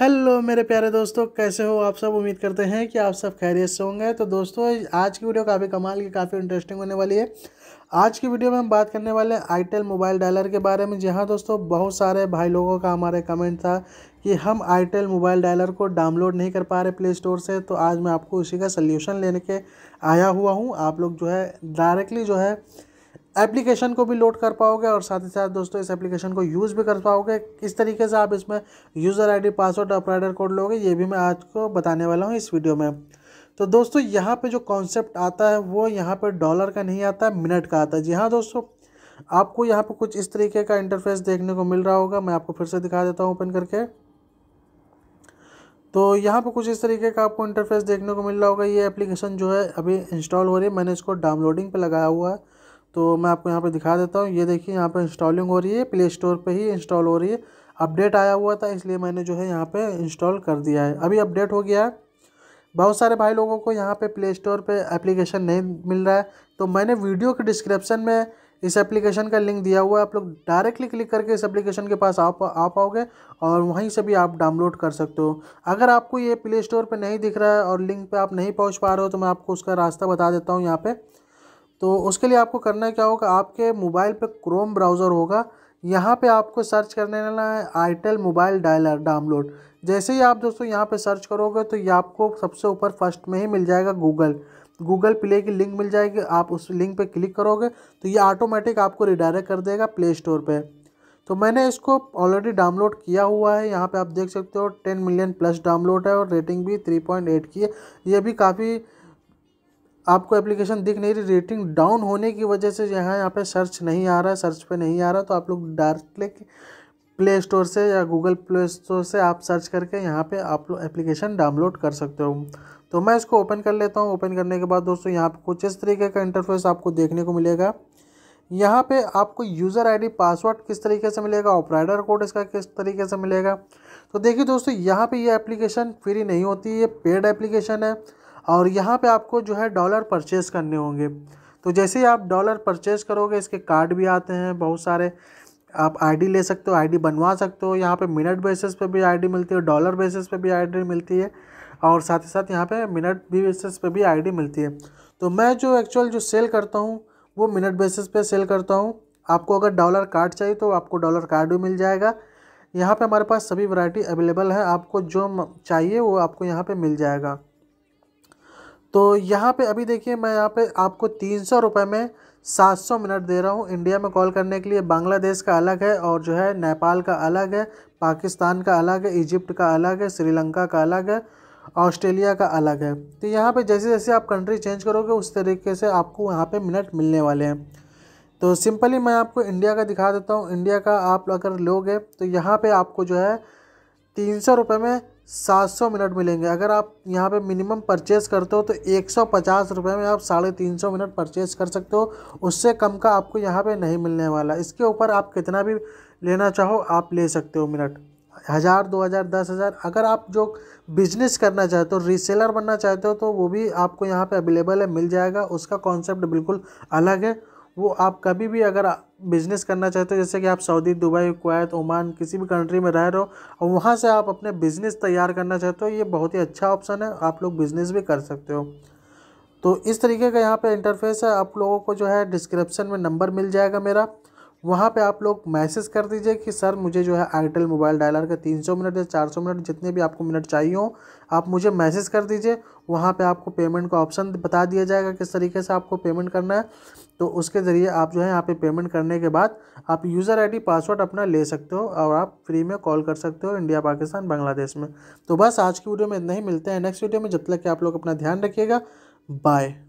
hello मेरे प्यारे दोस्तों कैसे हो आप सब उम्मीद करते हैं कि आप सब खैरियत से होंगे तो दोस्तों आज की वीडियो काफ़ी कमाल की काफ़ी इंटरेस्टिंग होने वाली है आज की वीडियो में हम बात करने वाले हैं आईटेल मोबाइल डायलर के बारे में जहां दोस्तों बहुत सारे भाई लोगों का हमारे कमेंट था कि हम आईटेल मोबाइल डायलर को डाउनलोड नहीं कर पा रहे प्ले स्टोर से तो आज मैं आपको उसी का सल्यूशन लेने के आया हुआ हूँ आप लोग जो है डायरेक्टली जो है एप्लीकेशन को भी लोड कर पाओगे और साथ ही साथ दोस्तों इस एप्लीकेशन को यूज़ भी कर पाओगे किस तरीके से आप इसमें user ID password operator code लोगे ये भी मैं आज को बताने वाला हूँ इस वीडियो में तो दोस्तों यहाँ पे जो कॉन्सेप्ट आता है वो यहाँ पे डॉलर का नहीं आता मिनट का आता है जी हाँ दोस्तों आपको यहाँ पे कुछ इस तरीके का इंटरफेस देखने को मिल रहा होगा मैं आपको फिर से दिखा देता हूँ ओपन करके तो यहाँ पे कुछ इस तरीके का आपको इंटरफेस देखने को मिल रहा होगा ये एप्लीकेशन जो है अभी इंस्टॉल हो रही है मैंने इसको डाउनलोडिंग पर लगाया हुआ है तो मैं आपको यहाँ पर दिखा देता हूँ ये देखिए यहाँ पर इंस्टॉलिंग हो रही है प्ले स्टोर पर ही इंस्टॉल हो रही है अपडेट आया हुआ था इसलिए मैंने जो है यहाँ पर इंस्टॉल कर दिया है अभी अपडेट हो गया है बहुत सारे भाई लोगों को यहाँ पे प्ले स्टोर पे एप्लीकेशन नहीं मिल रहा है तो मैंने वीडियो के डिस्क्रिप्शन में इस एप्लीकेशन का लिंक दिया हुआ है आप लोग डायरेक्टली क्लिक करके इस एप्लीकेशन के पास आप आ पाओगे और वहीं से भी आप डाउनलोड कर सकते हो अगर आपको ये प्ले स्टोर पर नहीं दिख रहा है और लिंक पर आप नहीं पहुँच पा रहे हो तो मैं आपको उसका रास्ता बता देता हूँ यहाँ पर तो उसके लिए आपको करना क्या होगा आपके मोबाइल पे क्रोम ब्राउज़र होगा यहाँ पे आपको सर्च करने लेना है आईटेल मोबाइल डायलर डाउनलोड जैसे ही आप दोस्तों यहाँ पे सर्च करोगे तो ये आपको सबसे ऊपर फर्स्ट में ही मिल जाएगा गूगल गूगल प्ले की लिंक मिल जाएगी आप उस लिंक पे क्लिक करोगे तो ये ऑटोमेटिक आपको रिडायरेक्ट कर देगा प्ले स्टोर पर तो मैंने इसको ऑलरेडी डाउनलोड किया हुआ है यहाँ पर आप देख सकते हो टेन मिलियन प्लस डाउनलोड है और रेटिंग भी थ्री पॉइंट एट की है ये भी काफ़ी आपको एप्लीकेशन दिख नहीं रही रेटिंग डाउन होने की वजह से यहाँ यहाँ पे सर्च नहीं आ रहा है सर्च पे नहीं आ रहा तो आप लोग डायरेक्टली प्ले स्टोर से या गूगल प्ले स्टोर से आप सर्च करके यहाँ पे आप लोग एप्लीकेशन डाउनलोड कर सकते हो तो मैं इसको ओपन कर लेता हूँ ओपन करने के बाद दोस्तों यहाँ पे कुछ इस तरीके का इंटरफेस आपको देखने को मिलेगा यहाँ पे आपको यूज़र आईडी पासवर्ड किस तरीके से मिलेगा ऑपरेटर कोड इसका किस तरीके से मिलेगा तो देखिए दोस्तों यहाँ पे ये यह एप्लीकेशन फ्री नहीं होती ये पेड एप्लीकेशन है और यहाँ पे आपको जो है डॉलर परचेज़ करने होंगे तो जैसे ही आप डॉलर परचेज़ करोगे इसके कार्ड भी आते हैं बहुत सारे आप आईडी ले सकते हो आईडी बनवा सकते हो यहाँ पे मिनट बेसिस पे भी आईडी मिलती है डॉलर बेसिस पे भी आईडी मिलती है और साथ ही साथ यहाँ पे मिनट भी बेसिस पे भी आईडी मिलती है तो मैं जो एक्चुअल जो सेल करता हूँ वो मिनट बेसिस पे सेल करता हूँ आपको अगर डॉलर कार्ड चाहिए तो आपको डॉलर कार्ड भी मिल जाएगा यहाँ पर हमारे पास सभी वरायटी अवेलेबल है आपको जो चाहिए वो आपको यहाँ पर मिल जाएगा तो यहाँ पे अभी देखिए मैं यहाँ पे आपको तीन सौ रुपये में सात सौ मिनट दे रहा हूँ इंडिया में कॉल करने के लिए बांग्लादेश का अलग है और जो है नेपाल का अलग है पाकिस्तान का अलग है इजिप्ट का अलग है श्रीलंका का अलग है ऑस्ट्रेलिया का अलग है तो यहाँ पे जैसे जैसे आप कंट्री चेंज करोगे उस तरीके से आपको यहाँ पे मिनट मिलने वाले हैं तो सिंपली मैं आपको इंडिया का दिखा देता हूँ इंडिया का आप अगर लोगे तो यहाँ पर आपको जो है तीन सौ रुपये में 700 मिनट मिलेंगे अगर आप यहाँ पे मिनिमम परचेस करते हो तो एक सौ में आप साढ़े तीन सौ मिनट परचेस कर सकते हो उससे कम का आपको यहाँ पे नहीं मिलने वाला इसके ऊपर आप कितना भी लेना चाहो आप ले सकते हो मिनट हज़ार दो हज़ार दस हज़ार अगर आप जो बिजनेस करना चाहते हो रीसेलर बनना चाहते हो तो वो भी आपको यहाँ पे अवेलेबल है मिल जाएगा उसका कॉन्सेप्ट बिल्कुल अलग है वो आप कभी भी अगर बिज़नेस करना चाहते हो जैसे कि आप सऊदी दुबई कुवैत ओमान किसी भी कंट्री में रह रहे हो और वहाँ से आप अपने बिज़नेस तैयार करना चाहते हो ये बहुत ही अच्छा ऑप्शन है आप लोग बिज़नेस भी कर सकते हो तो इस तरीके का यहाँ पे इंटरफेस है आप लोगों को जो है डिस्क्रिप्शन में नंबर मिल जाएगा मेरा वहाँ पे आप लोग मैसेज कर दीजिए कि सर मुझे जो है एयरटेल मोबाइल डायलर का 300 मिनट या 400 मिनट जितने भी आपको मिनट चाहिए हो आप मुझे मैसेज कर दीजिए वहाँ पे आपको पेमेंट का ऑप्शन बता दिया जाएगा किस तरीके से आपको पेमेंट करना है तो उसके ज़रिए आप जो है यहाँ पे पेमेंट करने के बाद आप यूज़र आई पासवर्ड अपना ले सकते हो और आप फ्री में कॉल कर सकते हो इंडिया पाकिस्तान बांग्लादेश में तो बस आज की वीडियो में इतना ही मिलते हैं नेक्स्ट वीडियो में जब तक कि आप लोग अपना ध्यान रखिएगा बाय